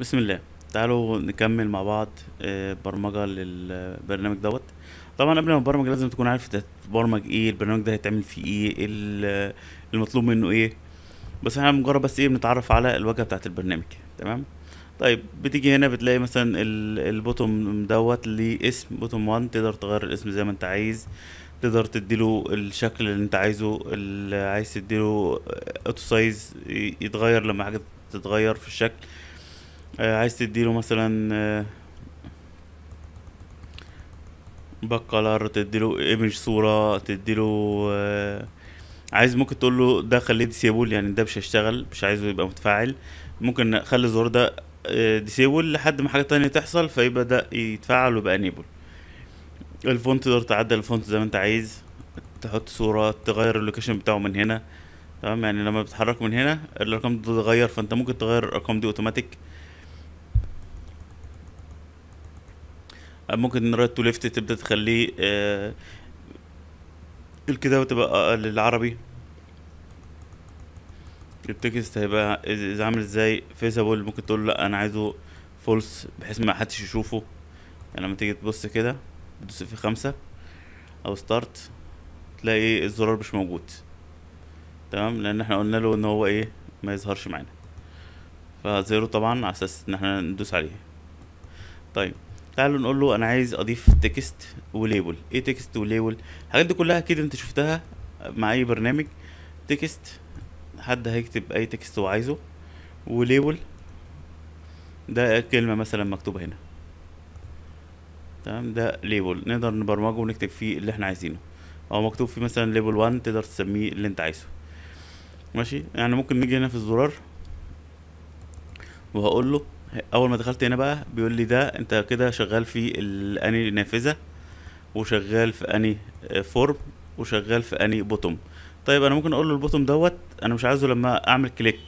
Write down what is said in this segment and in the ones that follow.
بسم الله تعالوا نكمل مع بعض آه، برمجة للبرنامج دوت طبعا قبل ما تبرمج لازم تكون عارف تبرمج ايه البرنامج ده هيتعمل فيه ايه, إيه المطلوب منه ايه بس احنا مجرد بس ايه بنتعرف على الواجهة بتاعت البرنامج تمام طيب بتيجي هنا بتلاقي مثلا البوتوم دوت ليه اسم بوتوم 1 تقدر تغير الاسم زي ما انت عايز تقدر تديله الشكل اللي انت عايزه اللي عايز تديله اوتو سايز يتغير لما حاجه تتغير في الشكل آه، عايز تديله مثلا آه، بكالر تديله ايمج صورة تديله آه، عايز ممكن تقول له ده خليه ديسيبل يعني ده مش هيشتغل مش عايزه يبقى متفاعل ممكن اخلي الزرار ده ديسيبل لحد ما حاجة تانية تحصل فيبقى ده يتفعل ويبقى انيبل الفونت تقدر تعدل الفونت زي ما انت عايز تحط صورة تغير اللوكيشن بتاعه من هنا تمام يعني لما بتحرك من هنا الارقام دي تتغير فانت ممكن تغير الارقام دي اوتوماتيك ممكن رايت تو ليفت تبدا تخليه آه، الكتابه تبقى آه، للعربي التكست هيبقى اذا عامل ازاي فيزابل ممكن تقول لا انا عايزه فولس بحيث ما حدش يشوفه يعني لما تيجي تبص كده بتدوس في خمسة او ستارت تلاقي الزرار مش موجود تمام لان احنا قلنا له ان هو ايه ما يظهرش معانا فزيرو طبعا على اساس ان احنا ندوس عليه طيب تعالوا نقول له انا عايز اضيف تكست وليبل ايه تكست وليبل الحاجات دي كلها اكيد انت شفتها مع اي برنامج تكست حد هيكتب اي تكست هو عايزه وليبل ده كلمه مثلا مكتوبه هنا تمام ده ليبل نقدر نبرمجه ونكتب فيه اللي احنا عايزينه او مكتوب فيه مثلا ليبل 1 تقدر تسميه اللي انت عايزه ماشي يعني ممكن نيجي هنا في الزرار وهقول له اول ما دخلت هنا بقى بيقول لي ده انت كده شغال في اني نافذه وشغال في اني فورم وشغال في اني بوتوم طيب انا ممكن اقول له البوتوم دوت انا مش عايزه لما اعمل كليك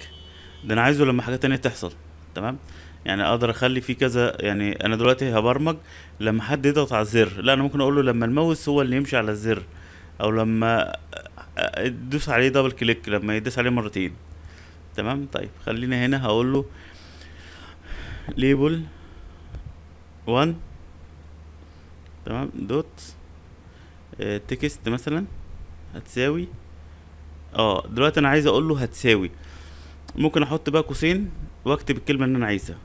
ده انا عايزه لما حاجه تانية تحصل تمام يعني اقدر اخلي فيه كذا يعني انا دلوقتي هبرمج لما حد يضغط على الزر لا انا ممكن اقول له لما الماوس هو اللي يمشي على الزر او لما ادوس عليه دبل كليك لما يدوس عليه مرتين تمام طيب خلينا هنا هقول له ليبل 1 تمام دوت تكست آه، مثلا هتساوي اه دلوقتي انا عايز اقول له هتساوي ممكن احط بقى قوسين واكتب الكلمه اللي انا عايزها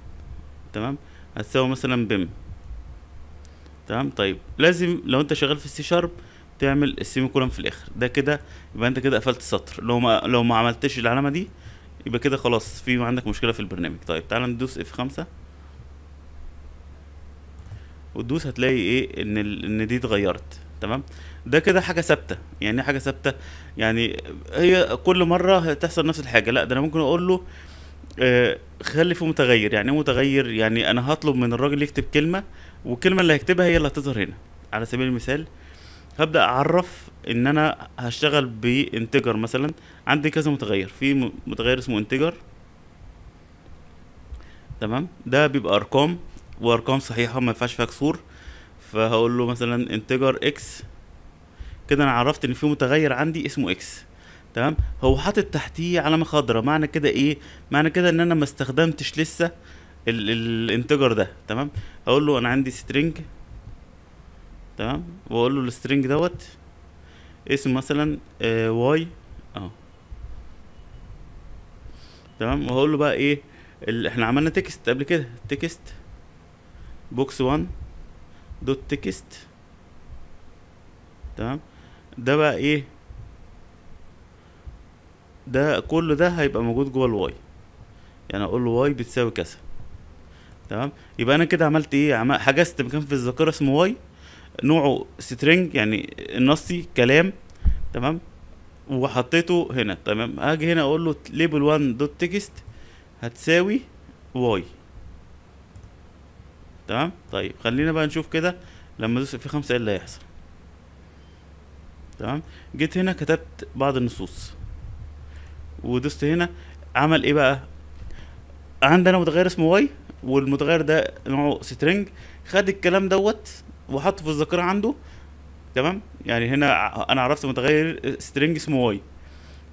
تمام هتساوي مثلا بم تمام طيب لازم لو انت شغال في السي شارب تعمل السيمي كولون في الاخر ده كده يبقى انت كده قفلت السطر لو ما لو ما عملتش العلامه دي يبقى كده خلاص في عندك مشكله في البرنامج طيب تعالى ندوس اف 5 وتدوس هتلاقي ايه ان ان دي اتغيرت تمام ده كده حاجه ثابته يعني إيه حاجه ثابته يعني هي كل مره هتحصل نفس الحاجه لا ده انا ممكن اقول له آه خلي في متغير يعني ايه متغير يعني انا هطلب من الراجل يكتب كلمه والكلمه اللي هيكتبها هي اللي هتظهر هنا على سبيل المثال هبدا اعرف ان انا هشتغل بانتجر مثلا عندي كذا متغير في متغير اسمه انتجر تمام ده بيبقى ارقام وارقام صحيحه ما ينفعش فيها كسور فهقول له مثلا انتجر اكس كده انا عرفت ان في متغير عندي اسمه اكس تمام هو حاطط تحتيه علامه خضراء معنى كده ايه معنى كده ان انا ما استخدمتش لسه الانتجر ده تمام هقول له انا عندي سترينج تمام واقول له السترنج دوت اسم مثلا آه، واي اه تمام واقول له بقى ايه اللي احنا عملنا تكست قبل كده تكست بوكس 1 دوت تكست تمام ده بقى ايه ده كل ده هيبقى موجود جوه الواي يعني اقول له واي بتساوي كذا تمام يبقى انا كده عملت ايه حجزت مكان في الذاكره اسمه واي نوعه سترينج يعني النصي كلام تمام وحطيته هنا تمام هاجي هنا اقول له ليبل 1 دوت تكست هتساوي واي تمام طيب خلينا بقى نشوف كده لما ادوس في خمسة ايه اللي هيحصل تمام جيت هنا كتبت بعض النصوص ودوست هنا عمل ايه بقى عندنا متغير اسمه واي والمتغير ده نوعه سترينج خد الكلام دوت وحطه في الذاكره عنده تمام يعني هنا انا عرفت متغير سترينج اسمه واي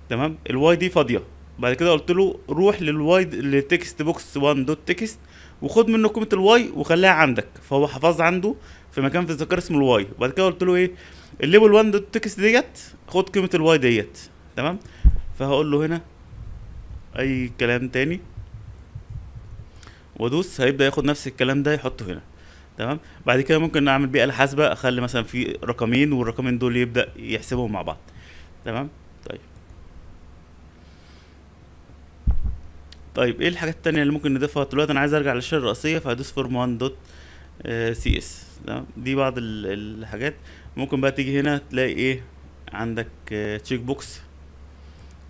تمام الواي دي فاضيه بعد كده قلت له روح للواي للتكست بوكس 1 دوت تكست وخد منه قيمه الواي وخليها عندك فهو حفظ عنده في مكان في الذاكره اسمه الواي بعد كده قلت له ايه الليبل 1 دوت تكست ديت خد قيمه الواي ديت تمام فهقول له هنا اي كلام تاني وادوس هيبدا ياخد نفس الكلام ده يحطه هنا تمام بعد كده ممكن نعمل بيئه آلة حاسبة اخلي مثلا في رقمين والرقمين دول يبدأ يحسبهم مع بعض تمام طيب طيب ايه الحاجات التانية اللي ممكن نضيفها دلوقتي انا عايز ارجع للشاشة الرئيسية فهدوس فورم 1 دوت آه، سي اس تمام دي بعض الحاجات ممكن بقى تيجي هنا تلاقي ايه عندك تشيك آه، بوكس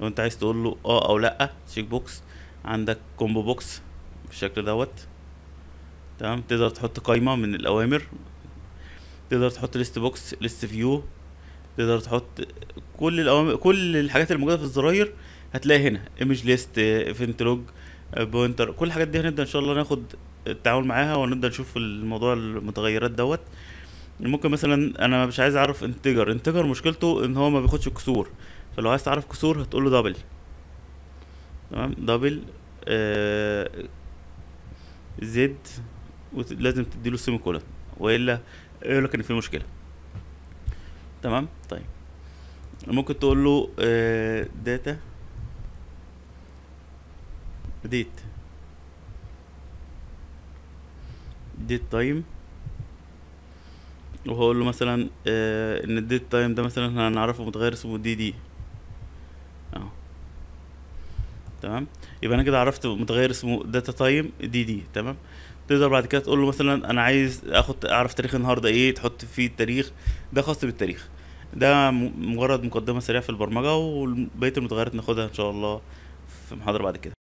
لو انت عايز تقول له اه او لا تشيك بوكس عندك كومبو بوكس بالشكل دوت تمام تقدر تحط قائمه من الاوامر تقدر تحط ليست بوكس ليست فيو تقدر تحط كل الاوامر كل الحاجات الموجوده في الزراير هتلاقي هنا ايمج ليست ايفنت لوج بوينتر كل الحاجات دي هنبدا ان شاء الله ناخد التعامل معاها ونبدا نشوف الموضوع المتغيرات دوت ممكن مثلا انا مش عايز اعرف انتجر انتجر مشكلته ان هو ما بياخدش كسور فلو عايز تعرف كسور هتقول له دبل تمام دبل آه زد ولازم تديله سيمي كولون والا يقول لك ان في مشكله تمام طيب ممكن تقول له آه، داتا ديت ديت تايم وهقول له مثلا آه، ان الديت تايم ده مثلا احنا هنعرفه متغير اسمه دي دي اهو تمام يبقى انا كده عرفت متغير اسمه داتا تايم دي دي تمام تقدر بعد كده تقول له مثلا انا عايز اخد اعرف تاريخ النهارده ايه تحط فيه التاريخ ده خاص بالتاريخ ده مجرد مقدمه سريعه في البرمجه وبقيه المتغيرات ناخدها ان شاء الله في محاضره بعد كده